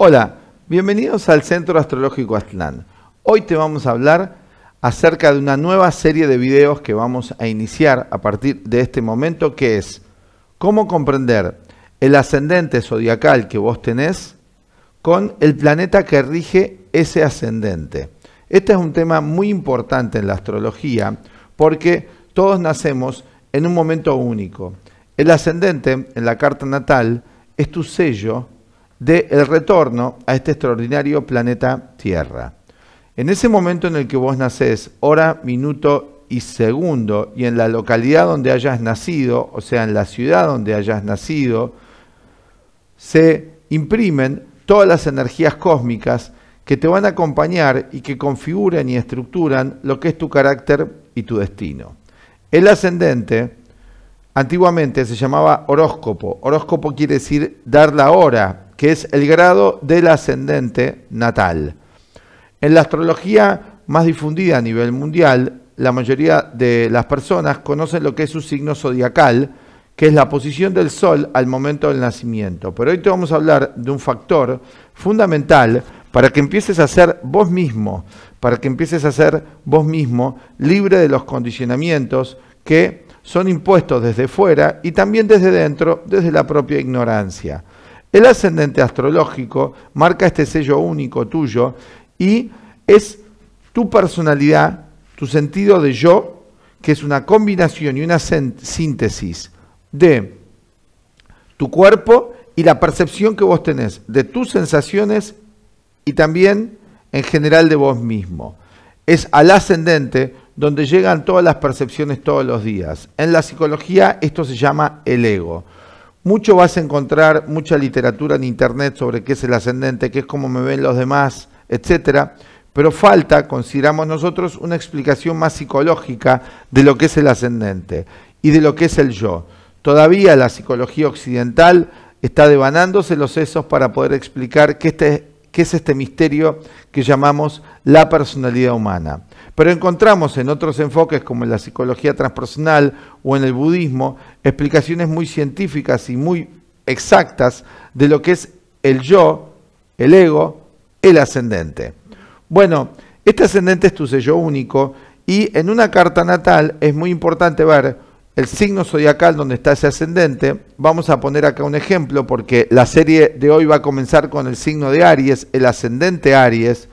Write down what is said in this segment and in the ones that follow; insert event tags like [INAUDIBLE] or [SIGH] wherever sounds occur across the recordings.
Hola, bienvenidos al Centro Astrológico Aztlán. Hoy te vamos a hablar acerca de una nueva serie de videos que vamos a iniciar a partir de este momento que es cómo comprender el ascendente zodiacal que vos tenés con el planeta que rige ese ascendente. Este es un tema muy importante en la astrología porque todos nacemos en un momento único. El ascendente en la carta natal es tu sello de el retorno a este extraordinario planeta Tierra. En ese momento en el que vos nacés, hora, minuto y segundo, y en la localidad donde hayas nacido, o sea, en la ciudad donde hayas nacido, se imprimen todas las energías cósmicas que te van a acompañar y que configuran y estructuran lo que es tu carácter y tu destino. El ascendente antiguamente se llamaba horóscopo. Horóscopo quiere decir dar la hora, que es el grado del ascendente natal. En la astrología más difundida a nivel mundial, la mayoría de las personas conocen lo que es su signo zodiacal, que es la posición del Sol al momento del nacimiento. Pero hoy te vamos a hablar de un factor fundamental para que empieces a ser vos mismo, para que empieces a ser vos mismo libre de los condicionamientos que son impuestos desde fuera y también desde dentro, desde la propia ignorancia. El ascendente astrológico marca este sello único tuyo y es tu personalidad, tu sentido de yo, que es una combinación y una síntesis de tu cuerpo y la percepción que vos tenés de tus sensaciones y también en general de vos mismo. Es al ascendente donde llegan todas las percepciones todos los días. En la psicología esto se llama el ego. Mucho vas a encontrar, mucha literatura en internet sobre qué es el ascendente, qué es cómo me ven los demás, etcétera. Pero falta, consideramos nosotros, una explicación más psicológica de lo que es el ascendente y de lo que es el yo. Todavía la psicología occidental está devanándose los sesos para poder explicar qué este, es este misterio que llamamos la personalidad humana. Pero encontramos en otros enfoques como en la psicología transpersonal o en el budismo explicaciones muy científicas y muy exactas de lo que es el yo, el ego, el ascendente. Bueno, este ascendente es tu sello único y en una carta natal es muy importante ver el signo zodiacal donde está ese ascendente. Vamos a poner acá un ejemplo porque la serie de hoy va a comenzar con el signo de Aries, el ascendente Aries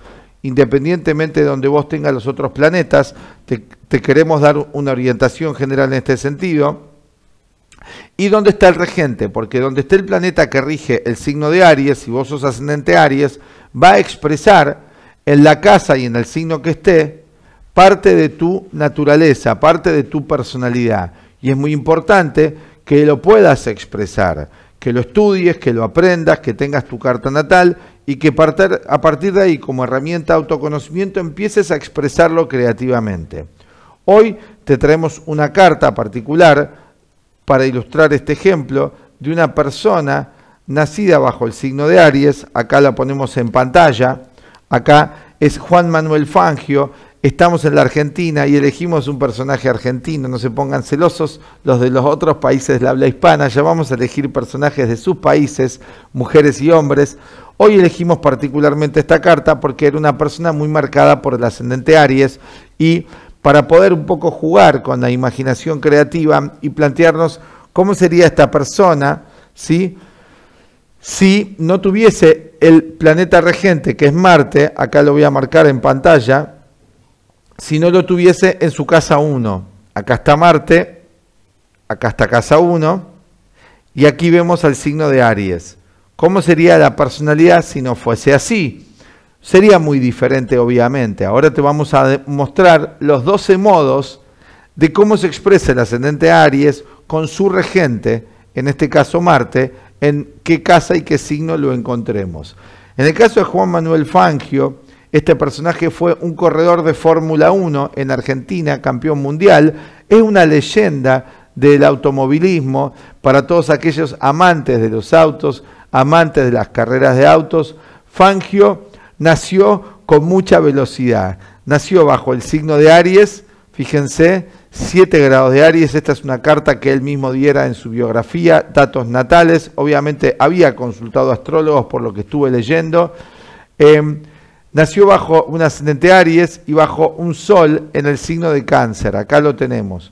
independientemente de donde vos tengas los otros planetas, te, queremos dar una orientación general en este sentido. ¿Y dónde está el regente? Porque donde esté el planeta que rige el signo de Aries, si vos sos ascendente Aries, va a expresar en la casa y en el signo que esté parte de tu naturaleza, parte de tu personalidad. Y es muy importante que lo puedas expresar, que lo estudies, que lo aprendas, que tengas tu carta natal y que a partir de ahí, como herramienta de autoconocimiento, empieces a expresarlo creativamente. Hoy te traemos una carta particular para ilustrar este ejemplo de una persona nacida bajo el signo de Aries, acá la ponemos en pantalla, acá es Juan Manuel Fangio, estamos en la Argentina y elegimos un personaje argentino, no se pongan celosos los de los otros países de la habla hispana, ya vamos a elegir personajes de sus países, mujeres y hombres, Hoy elegimos particularmente esta carta porque era una persona muy marcada por el ascendente Aries y para poder un poco jugar con la imaginación creativa y plantearnos cómo sería esta persona, ¿sí? Si no tuviese el planeta regente, que es Marte, acá lo voy a marcar en pantalla, si no lo tuviese en su casa 1. Acá está Marte, acá está casa 1, y aquí vemos al signo de Aries. ¿Cómo sería la personalidad si no fuese así? Sería muy diferente, obviamente. Ahora te vamos a mostrar los 12 modos de cómo se expresa el ascendente Aries con su regente, en este caso Marte, en qué casa y qué signo lo encontremos. En el caso de Juan Manuel Fangio, este personaje fue un corredor de Fórmula 1 en Argentina, campeón mundial, es una leyenda del automovilismo para todos aquellos amantes de los autos, amante de las carreras de autos, Fangio nació con mucha velocidad. Nació bajo el signo de Aries, fíjense, 7 grados de Aries. Esta es una carta que él mismo diera en su biografía, datos natales. Obviamente había consultado astrólogos por lo que estuve leyendo. Eh, nació bajo un ascendente Aries y bajo un sol en el signo de cáncer. Acá lo tenemos.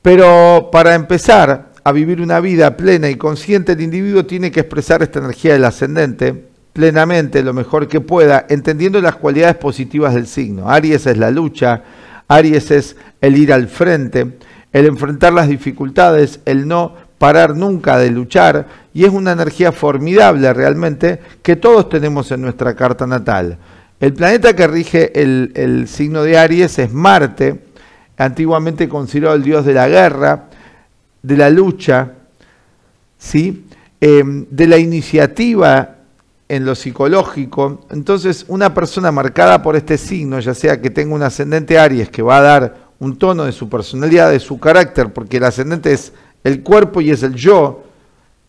Pero para empezar, a vivir una vida plena y consciente, el individuo tiene que expresar esta energía del ascendente plenamente, lo mejor que pueda, entendiendo las cualidades positivas del signo. Aries es la lucha, Aries es el ir al frente, el enfrentar las dificultades, el no parar nunca de luchar, y es una energía formidable realmente que todos tenemos en nuestra carta natal. El planeta que rige el, el signo de Aries es Marte, antiguamente considerado el dios de la guerra, de la lucha, ¿sí? Em, de la iniciativa en lo psicológico. Entonces, una persona marcada por este signo, ya sea que tenga un ascendente Aries, que va a dar un tono de su personalidad, de su carácter, porque el ascendente es el cuerpo y es el yo,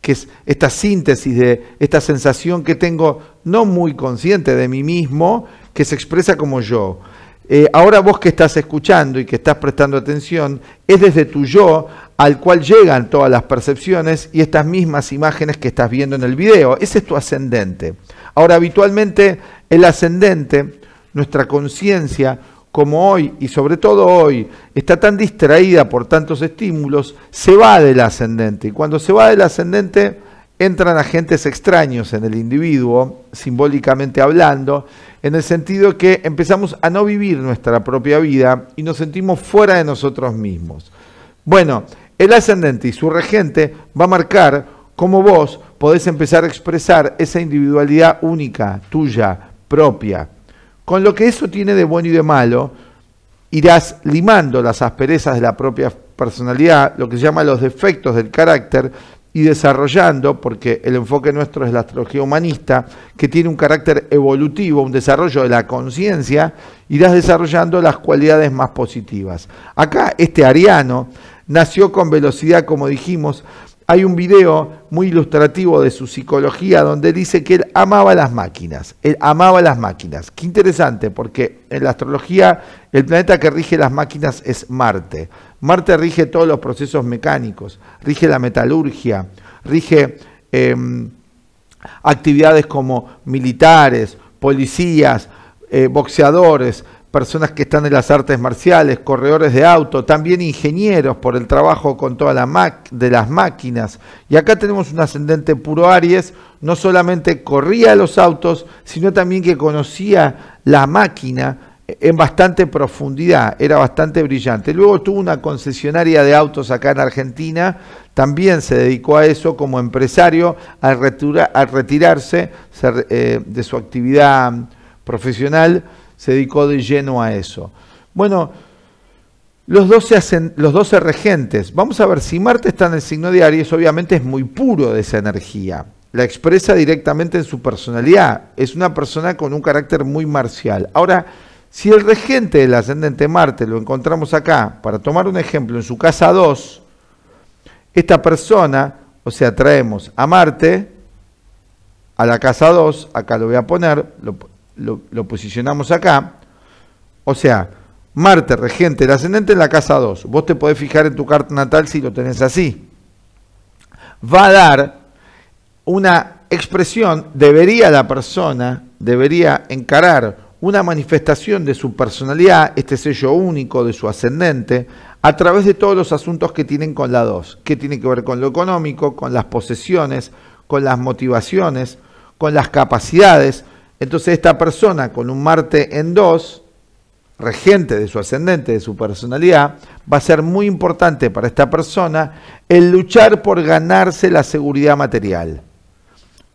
que es esta síntesis de esta sensación que tengo no muy consciente de mí mismo, que se expresa como yo. Eh, ahora vos que estás escuchando y que estás prestando atención, es desde tu yo al cual llegan todas las percepciones y estas mismas imágenes que estás viendo en el video. Ese es tu ascendente. Ahora, habitualmente el ascendente, nuestra conciencia, como hoy y sobre todo hoy, está tan distraída por tantos estímulos, se va del ascendente. Y cuando se va del ascendente, entran agentes extraños en el individuo, simbólicamente hablando, en el sentido que empezamos a no vivir nuestra propia vida y nos sentimos fuera de nosotros mismos. Bueno, el ascendente y su regente va a marcar cómo vos podés empezar a expresar esa individualidad única, tuya, propia. Con lo que eso tiene de bueno y de malo, irás limando las asperezas de la propia personalidad, lo que se llama los defectos del carácter, y desarrollando, porque el enfoque nuestro es la astrología humanista, que tiene un carácter evolutivo, un desarrollo de la conciencia, irás desarrollando las cualidades más positivas. Acá este ariano nació con velocidad, como dijimos, hay un video muy ilustrativo de su psicología donde dice que él amaba las máquinas, él amaba las máquinas. Qué interesante, porque en la astrología el planeta que rige las máquinas es Marte. Marte rige todos los procesos mecánicos, rige la metalurgia, rige em, actividades como militares, policías, eh, boxeadores, personas que están en las artes marciales, corredores de auto, también ingenieros por el trabajo con todas la de las máquinas. Y acá tenemos un ascendente puro Aries, no solamente corría los autos, sino también que conocía la máquina en bastante profundidad, era bastante brillante. Luego tuvo una concesionaria de autos acá en Argentina, también se dedicó a eso como empresario, al, retirarse eh, de su actividad profesional se dedicó de lleno a eso. Bueno, los 12, los regentes, vamos a ver si Marte está en el signo de Aries, obviamente es muy puro de esa energía, la expresa directamente en su personalidad, es una persona con un carácter muy marcial. Ahora, si el regente del ascendente Marte lo encontramos acá, para tomar un ejemplo, en su casa 2, esta persona, o sea, traemos a Marte, a la casa 2, acá lo voy a poner, lo, lo, posicionamos acá. O sea, Marte, regente, el ascendente en la casa 2. Vos te podés fijar en tu carta natal si lo tenés así. Va a dar una expresión, debería la persona, debería encarar una manifestación de su personalidad, este sello único de su ascendente, a través de todos los asuntos que tienen con la 2, que tiene que ver con lo económico, con las posesiones, con las motivaciones, con las capacidades, entonces esta persona con un Marte en dos regente de su ascendente, de su personalidad, va a ser muy importante para esta persona el luchar por ganarse la seguridad material.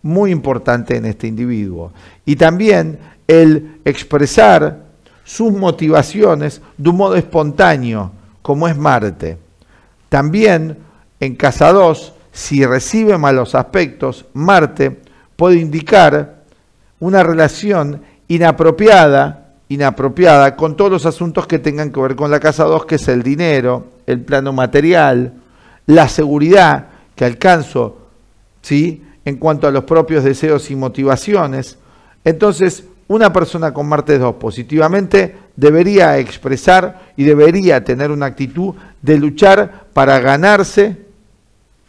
Muy importante en este individuo. Y también el expresar sus motivaciones de un modo espontáneo, como es Marte. También en casa 2, si recibe malos aspectos, Marte puede indicar una relación inapropiada, inapropiada con todos los asuntos que tengan que ver con la casa 2, que es el dinero, el plano material, la seguridad que alcanzo, ¿sí? En cuanto a los propios deseos y motivaciones. Entonces, una persona con Marte 2 positivamente debería expresar y debería tener una actitud de luchar para ganarse,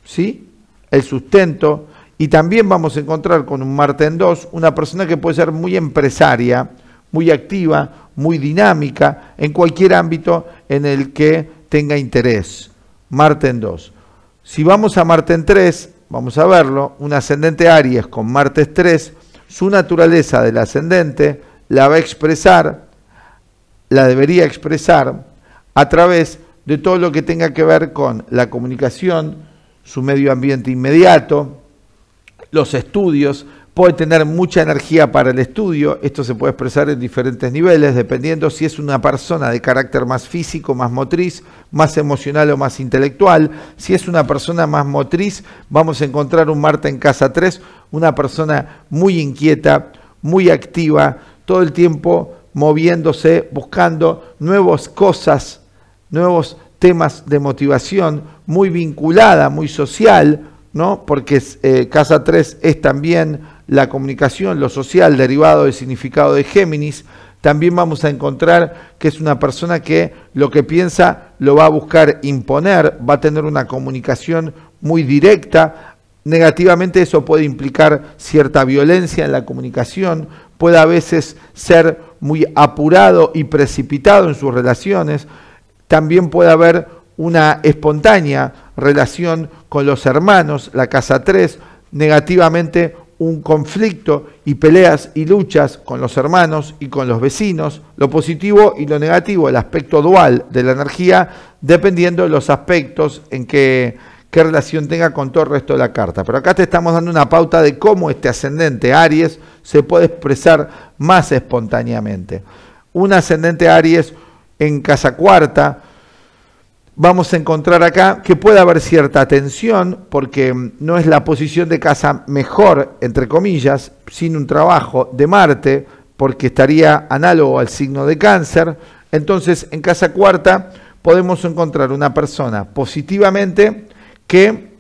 ¿sí? El sustento, y también vamos a encontrar con un Marte en 2 una persona que puede ser muy empresaria, muy activa, muy dinámica en cualquier ámbito en el que tenga interés. Marte en 2. Si vamos a Marte en 3, vamos a verlo, un ascendente Aries con Marte 3, su naturaleza del ascendente la va a expresar, la debería expresar a través de todo lo que tenga que ver con la comunicación, su medio ambiente inmediato, los estudios, puede tener mucha energía para el estudio, esto se puede expresar en diferentes niveles, dependiendo si es una persona de carácter más físico, más motriz, más emocional o más intelectual. Si es una persona más motriz, vamos a encontrar un Marta en casa 3, una persona muy inquieta, muy activa, todo el tiempo moviéndose, buscando nuevas cosas, nuevos temas de motivación, muy vinculada, muy social, ¿no? porque eh, casa 3 es también la comunicación, lo social, derivado del significado de Géminis, también vamos a encontrar que es una persona que lo que piensa lo va a buscar imponer, va a tener una comunicación muy directa. Negativamente eso puede implicar cierta violencia en la comunicación, puede a veces ser muy apurado y precipitado en sus relaciones, también puede haber una espontánea relación con los hermanos, la casa 3, negativamente un conflicto y peleas y luchas con los hermanos y con los vecinos, lo positivo y lo negativo, el aspecto dual de la energía, dependiendo de los aspectos en que qué relación tenga con todo el resto de la carta. Pero acá te estamos dando una pauta de cómo este ascendente Aries se puede expresar más espontáneamente. Un ascendente Aries en casa cuarta, vamos a encontrar acá que puede haber cierta tensión, porque no es la posición de casa mejor, entre comillas, sin un trabajo de Marte, porque estaría análogo al signo de cáncer. Entonces, en casa cuarta podemos encontrar una persona positivamente que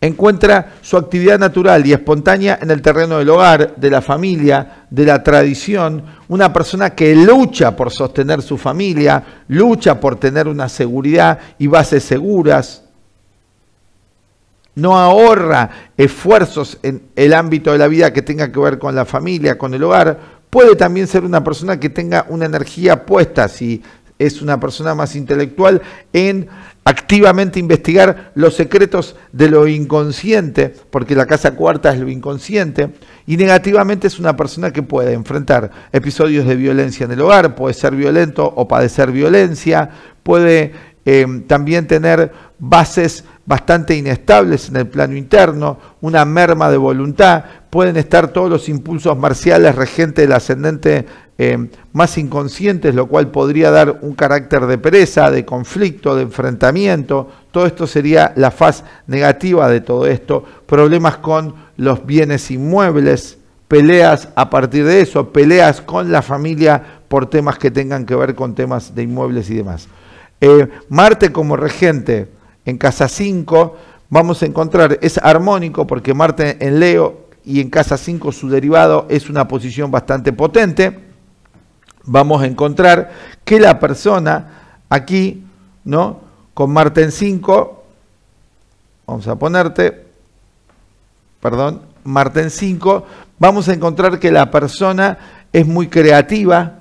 encuentra su actividad natural y espontánea en el terreno del hogar, de la familia, de la tradición, una persona que lucha por sostener su familia, lucha por tener una seguridad y bases seguras, no ahorra esfuerzos en el ámbito de la vida que tenga que ver con la familia, con el hogar, puede también ser una persona que tenga una energía puesta, si es una persona más intelectual, en activamente investigar los secretos de lo inconsciente, porque la casa cuarta es lo inconsciente, y negativamente es una persona que puede enfrentar episodios de violencia en el hogar, puede ser violento o padecer violencia, puede eh, también tener bases bastante inestables en el plano interno, una merma de voluntad, pueden estar todos los impulsos marciales regente del ascendente eh, más inconscientes, lo cual podría dar un carácter de pereza, de conflicto, de enfrentamiento. Todo esto sería la faz negativa de todo esto. Problemas con los bienes inmuebles, peleas a partir de eso, peleas con la familia por temas que tengan que ver con temas de inmuebles y demás. Eh, Marte como regente en casa 5 vamos a encontrar, es armónico porque Marte en Leo y en casa 5 su derivado es una posición bastante potente, vamos a encontrar que la persona aquí, ¿no? Con Marte en 5, vamos a ponerte, perdón, Marte en 5, vamos a encontrar que la persona es muy creativa,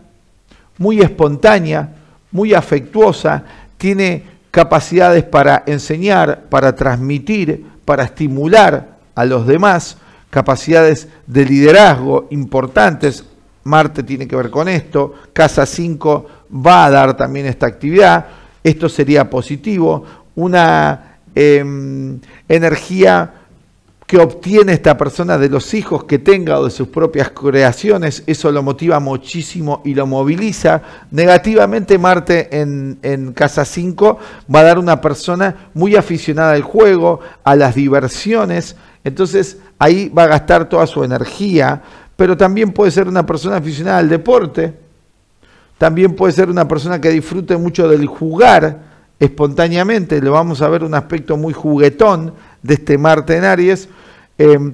muy espontánea, muy afectuosa, tiene capacidades para enseñar, para transmitir, para estimular a los demás, capacidades de liderazgo importantes. Marte tiene que ver con esto, Casa 5 va a dar también esta actividad, esto sería positivo, una em, energía que obtiene esta persona de los hijos que tenga o de sus propias creaciones, eso lo motiva muchísimo y lo moviliza. Negativamente, Marte en, en Casa 5 va a dar una persona muy aficionada al juego, a las diversiones, entonces ahí va a gastar toda su energía, pero también puede ser una persona aficionada al deporte, también puede ser una persona que disfrute mucho del jugar espontáneamente, le vamos a ver un aspecto muy juguetón, de este Marte en Aries. Em,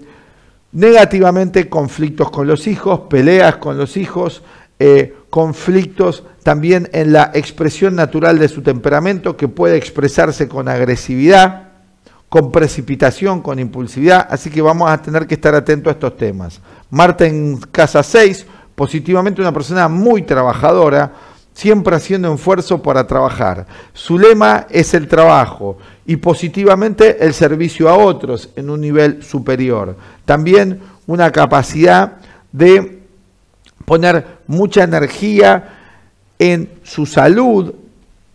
negativamente conflictos con los hijos, peleas con los hijos, eh, conflictos también en la expresión natural de su temperamento que puede expresarse con agresividad, con precipitación, con impulsividad, así que vamos a tener que estar atentos a estos temas. Marte en casa 6, positivamente una persona muy trabajadora, siempre haciendo esfuerzo para trabajar. Su lema es el trabajo y positivamente el servicio a otros en un nivel superior. También una capacidad de poner mucha energía en su salud,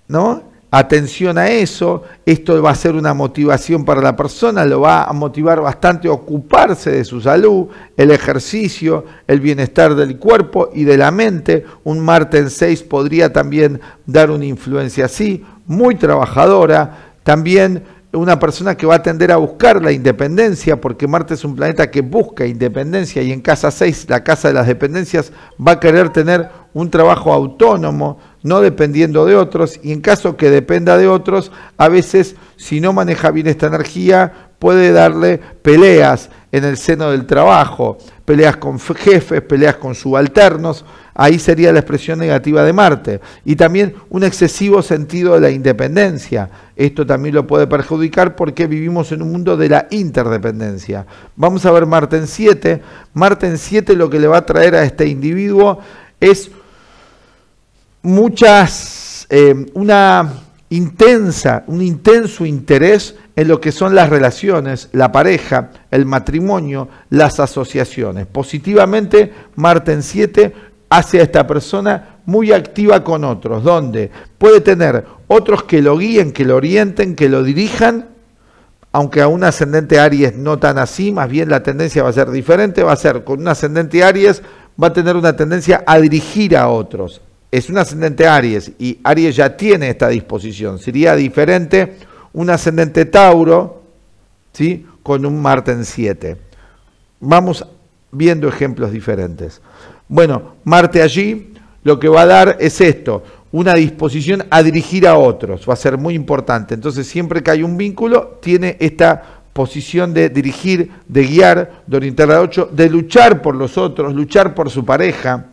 ¿no? Atención a eso, esto va a ser una motivación para la persona, lo va a motivar bastante a ocuparse de su salud, el ejercicio, el bienestar del cuerpo y de la mente. Un Marte en 6 podría también dar una influencia así, muy trabajadora, también una persona que va a tender a buscar la independencia, porque Marte es un planeta que busca independencia y en casa 6, la casa de las dependencias, va a querer tener un trabajo autónomo, no dependiendo de otros y en caso que dependa de otros, a veces si no maneja bien esta energía puede darle peleas en el seno del trabajo, peleas con jefes, peleas con subalternos, ahí sería la expresión negativa de Marte. Y también un excesivo sentido de la independencia. Esto también lo puede perjudicar porque vivimos en un mundo de la interdependencia. Vamos a ver Marte en 7. Marte en 7 lo que le va a traer a este individuo es muchas, eh, una intensa, un intenso interés en lo que son las relaciones, la pareja, el matrimonio, las asociaciones. Positivamente, Marte en 7 hace a esta persona muy activa con otros, donde puede tener otros que lo guíen, que lo orienten, que lo dirijan, aunque a un ascendente Aries no tan así, más bien la tendencia va a ser diferente, va a ser con un ascendente Aries, va a tener una tendencia a dirigir a otros, es un ascendente Aries y Aries ya tiene esta disposición. Sería diferente un ascendente Tauro, ¿sí? Con un Marte en 7. Vamos viendo ejemplos diferentes. Bueno, Marte allí lo que va a dar es esto, una disposición a dirigir a otros, va a ser muy importante. Entonces, siempre que hay un vínculo, tiene esta posición de dirigir, de guiar, de orientar a de luchar por los otros, luchar por su pareja,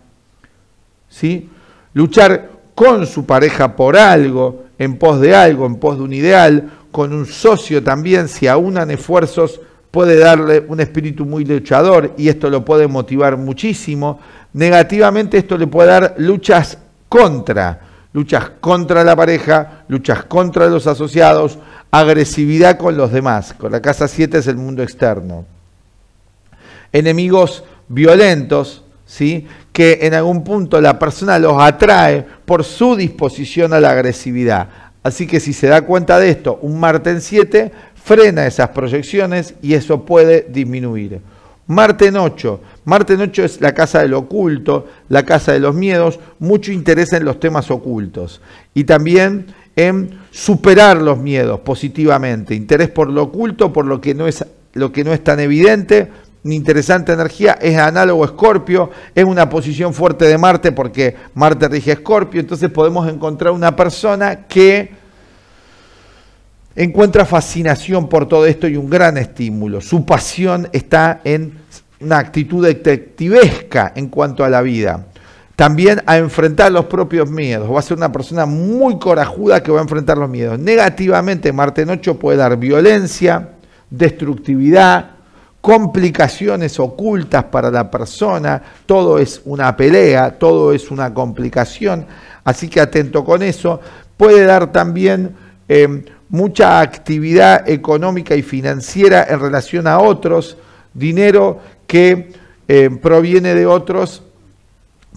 ¿sí? luchar con su pareja por algo, en pos de algo, en pos de un ideal, con un socio también, si aunan esfuerzos, puede darle un espíritu muy luchador y esto lo puede motivar muchísimo. Negativamente esto le puede dar luchas contra, luchas contra la pareja, luchas contra los asociados, agresividad con los demás. Con la casa 7 es el mundo externo. Enemigos violentos, ¿sí? que en algún punto la persona los atrae por su disposición a la agresividad. Así que si se da cuenta de esto, un Marte en 7 frena esas proyecciones y eso puede disminuir. Marte en 8. Marte en 8 es la casa del oculto, la casa de los miedos, mucho interés en los temas ocultos y también en superar los miedos positivamente, interés por lo oculto, por lo lo que no es tan evidente, interesante energía, es análogo a Escorpio, es una posición fuerte de Marte porque Marte rige Escorpio, entonces podemos encontrar una persona que encuentra fascinación por todo esto y un gran estímulo. Su pasión está en una actitud detectivesca en cuanto a la vida. También a enfrentar los propios miedos. Va a ser una persona muy corajuda que va a enfrentar los miedos. Negativamente, Marte en 8 puede dar violencia, destructividad, complicaciones ocultas para la persona, todo es una pelea, todo es una complicación, así que atento con eso, puede dar también em, mucha actividad económica y financiera en relación a otros, dinero que em, proviene de otros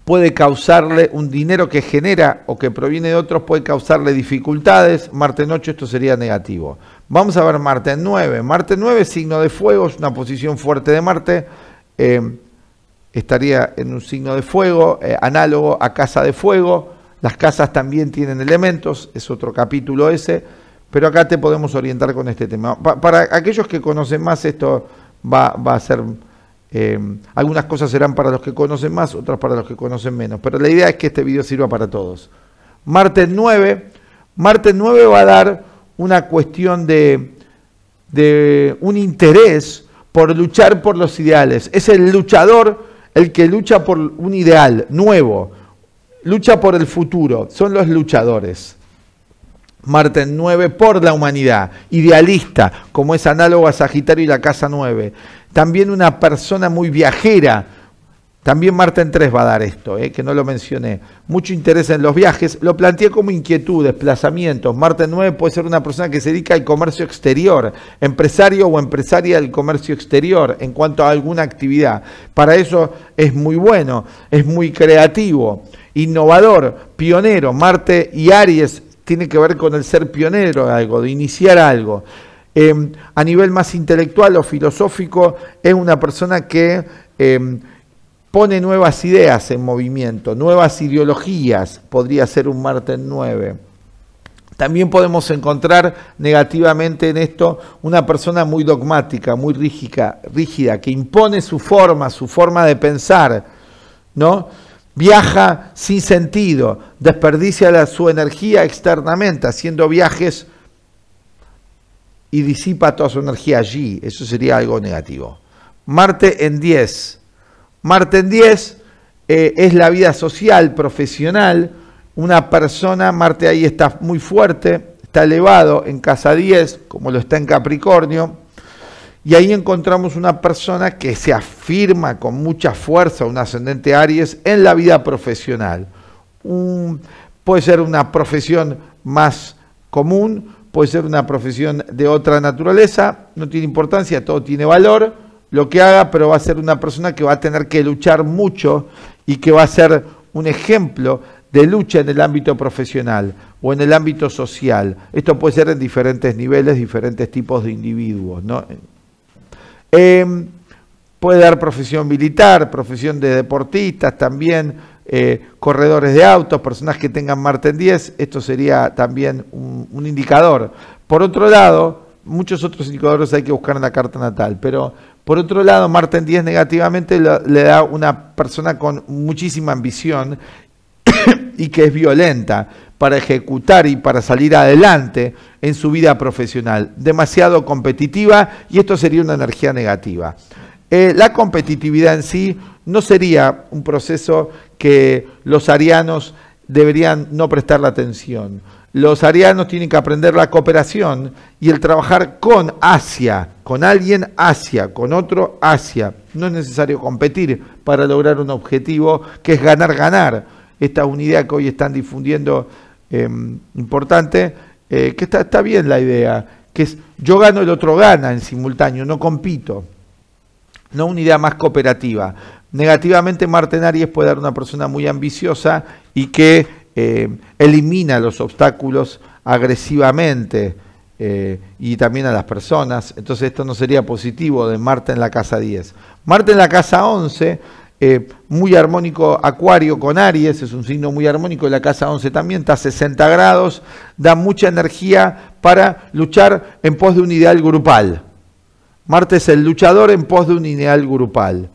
puede causarle un dinero que genera o que proviene de otros puede causarle dificultades, martes noche esto sería negativo. Vamos a ver Marte 9. Marte 9, signo de fuego, es una posición fuerte de Marte. Eh, estaría en un signo de fuego, eh, análogo a casa de fuego. Las casas también tienen elementos, es otro capítulo ese, pero acá te podemos orientar con este tema. para aquellos que conocen más, esto va, a ser... Eh, algunas cosas serán para los que conocen más, otras para los que conocen menos, pero la idea es que este video sirva para todos. Marte 9, Marte 9 va a dar una cuestión de, un interés por luchar por los ideales. Es el luchador el que lucha por un ideal nuevo, lucha por el futuro. Son los luchadores. Marte 9 por la humanidad, idealista, como es análogo a Sagitario y la Casa 9. También una persona muy viajera, también Marte en 3 va a dar esto, eh, que no lo mencioné. Mucho interés en los viajes. Lo planteé como inquietud, desplazamientos. Marte 9 puede ser una persona que se dedica al comercio exterior, empresario o empresaria del comercio exterior en cuanto a alguna actividad. Para eso es muy bueno, es muy creativo, innovador, pionero. Marte y Aries tiene que ver con el ser pionero de algo, de iniciar algo. Em, a nivel más intelectual o filosófico, es una persona que... Em, pone nuevas ideas en movimiento, nuevas ideologías, podría ser un Marte en 9. También podemos encontrar negativamente en esto una persona muy dogmática, muy rígida, que impone su forma, su forma de pensar, ¿no? Viaja sin sentido, desperdicia su energía externamente, haciendo viajes y disipa toda su energía allí. Eso sería algo negativo. Marte en 10 en 10 eh, es la vida social, profesional. Una persona, Marte ahí está muy fuerte, está elevado en casa 10, como lo está en Capricornio. Y ahí encontramos una persona que se afirma con mucha fuerza, un ascendente Aries, en la vida profesional. puede ser una profesión más común, puede ser una profesión de otra naturaleza, no tiene importancia, todo tiene valor lo que haga, pero va a ser una persona que va a tener que luchar mucho y que va a ser un ejemplo de lucha en el ámbito profesional o en el ámbito social. Esto puede ser en diferentes niveles, diferentes tipos de individuos. Em, puede dar profesión militar, profesión de deportistas también, eh, corredores de autos, personas que tengan Marte en 10, esto sería también un, un indicador. Por otro lado, muchos otros indicadores hay que buscar en la carta natal, pero por otro lado, Marta en 10 negativamente le da una persona con muchísima ambición [COUGHS] y que es violenta para ejecutar y para salir adelante en su vida profesional. Demasiado competitiva y esto sería una energía negativa. Eh, la competitividad en sí no sería un proceso que los arianos deberían no prestar la atención. Los arianos tienen que aprender la cooperación y el trabajar con Asia, con alguien Asia, con otro Asia. No es necesario competir para lograr un objetivo que es ganar, ganar. Esta es una idea que hoy están difundiendo em, importante, eh, que está, bien la idea, que es yo gano, el otro gana en simultáneo, no compito. No una idea más cooperativa. Negativamente, Marten Aries puede dar una persona muy ambiciosa y que eh, elimina los obstáculos agresivamente eh, y también a las personas. Entonces esto no sería positivo de Marte en la casa 10. Marte en la casa 11, eh, muy armónico Acuario con Aries, es un signo muy armónico de la casa 11 también, está a 60 grados, da mucha energía para luchar en pos de un ideal grupal. Marte es el luchador en pos de un ideal grupal.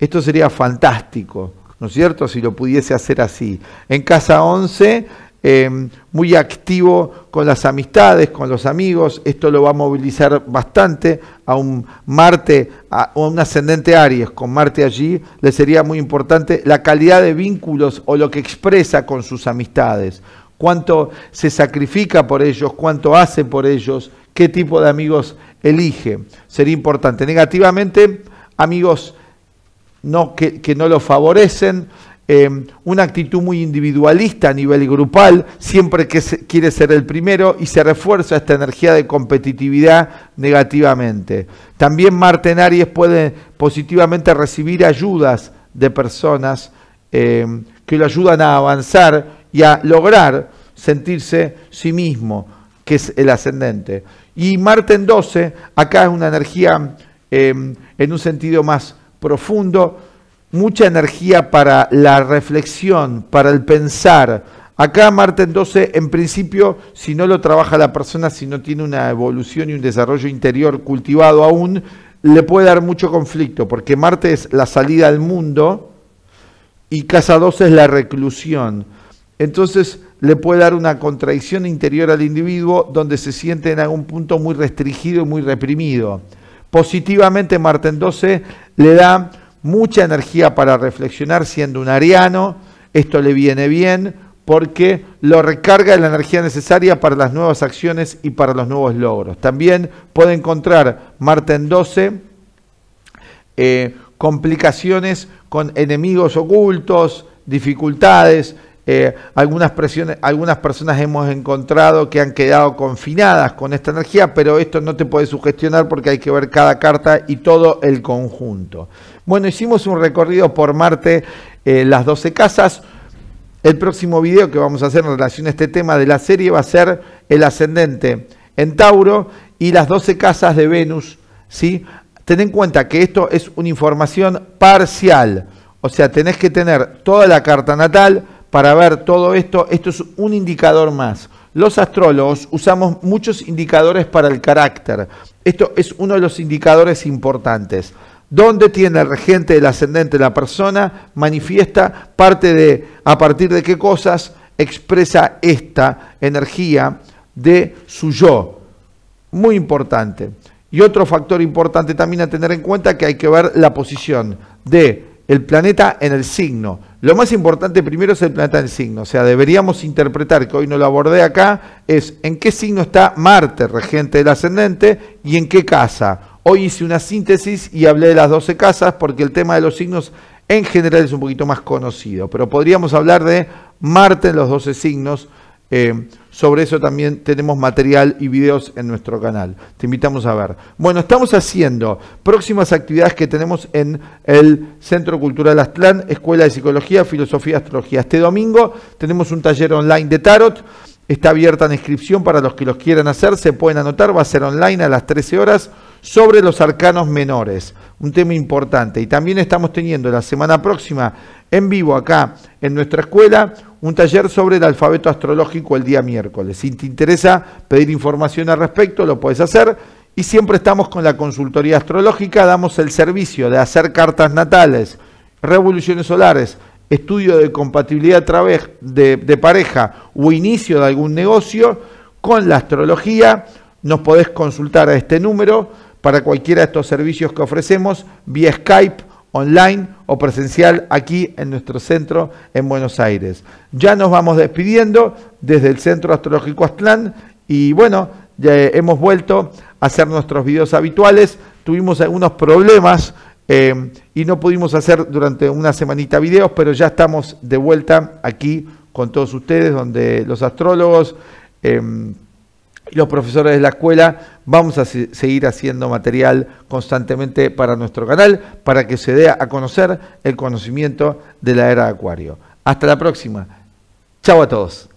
Esto sería fantástico. ¿no es cierto? Si lo pudiese hacer así. En casa 11, em, muy activo con las amistades, con los amigos, esto lo va a movilizar bastante a un Marte, a, un ascendente Aries, con Marte allí, le sería muy importante la calidad de vínculos o lo que expresa con sus amistades, cuánto se sacrifica por ellos, cuánto hace por ellos, qué tipo de amigos elige. Sería importante. Negativamente, amigos no, que, no lo favorecen, em, una actitud muy individualista a nivel grupal, siempre que quiere ser el primero y se refuerza esta energía de competitividad negativamente. También Marte en Aries puede positivamente recibir ayudas de personas em, que lo ayudan a avanzar y a lograr sentirse sí mismo, que es el ascendente. Y Marte en 12, acá es una energía em, en un sentido más profundo, mucha energía para la reflexión, para el pensar. Acá Marte 12, en principio, si no lo trabaja la persona, si no tiene una evolución y un desarrollo interior cultivado aún, le puede dar mucho conflicto, porque Marte es la salida al mundo y Casa 12 es la reclusión. Entonces le puede dar una contradicción interior al individuo donde se siente en algún punto muy restringido y muy reprimido. Positivamente, en 12 le da mucha energía para reflexionar siendo un ariano. Esto le viene bien porque lo recarga de la energía necesaria para las nuevas acciones y para los nuevos logros. También puede encontrar en 12 eh, complicaciones con enemigos ocultos, dificultades, eh, algunas, presiones, algunas personas hemos encontrado que han quedado confinadas con esta energía, pero esto no te puede sugestionar porque hay que ver cada carta y todo el conjunto. Bueno, hicimos un recorrido por Marte, eh, las 12 casas. El próximo video que vamos a hacer en relación a este tema de la serie va a ser el ascendente en Tauro y las 12 casas de Venus. ¿sí? Ten en cuenta que esto es una información parcial, o sea, tenés que tener toda la carta natal, para ver todo esto, esto es un indicador más. Los astrólogos usamos muchos indicadores para el carácter. Esto es uno de los indicadores importantes. ¿Dónde tiene el regente, el ascendente, la persona? Manifiesta parte de, a partir de qué cosas expresa esta energía de su yo. Muy importante. Y otro factor importante también a tener en cuenta que hay que ver la posición de el planeta en el signo. Lo más importante primero es el planeta en signo, o sea, deberíamos interpretar, que hoy no lo abordé acá, es en qué signo está Marte, regente del ascendente, y en qué casa. Hoy hice una síntesis y hablé de las 12 casas porque el tema de los signos en general es un poquito más conocido, pero podríamos hablar de Marte en los 12 signos, eh, sobre eso también tenemos material y videos en nuestro canal. Te invitamos a ver. Bueno, estamos haciendo próximas actividades que tenemos en el Centro Cultural Aztlán, Escuela de Psicología, Filosofía y Astrología. Este domingo tenemos un taller online de tarot. Está abierta la inscripción para los que los quieran hacer. Se pueden anotar, va a ser online a las 13 horas sobre los arcanos menores, un tema importante. Y también estamos teniendo la semana próxima en vivo acá en nuestra escuela un taller sobre el alfabeto astrológico el día miércoles. Si te interesa pedir información al respecto, lo puedes hacer. Y siempre estamos con la consultoría astrológica, damos el servicio de hacer cartas natales, revoluciones solares, estudio de compatibilidad de, de pareja o inicio de algún negocio con la astrología. Nos podés consultar a este número para cualquiera de estos servicios que ofrecemos vía Skype online o presencial aquí en nuestro centro en Buenos Aires. Ya nos vamos despidiendo desde el Centro Astrológico Aztlán y bueno, ya hemos vuelto a hacer nuestros videos habituales. Tuvimos algunos problemas em, y no pudimos hacer durante una semanita videos, pero ya estamos de vuelta aquí con todos ustedes, donde los astrólogos... Em, los profesores de la escuela vamos a seguir haciendo material constantemente para nuestro canal para que se dé a conocer el conocimiento de la era de Acuario. Hasta la próxima. Chao a todos.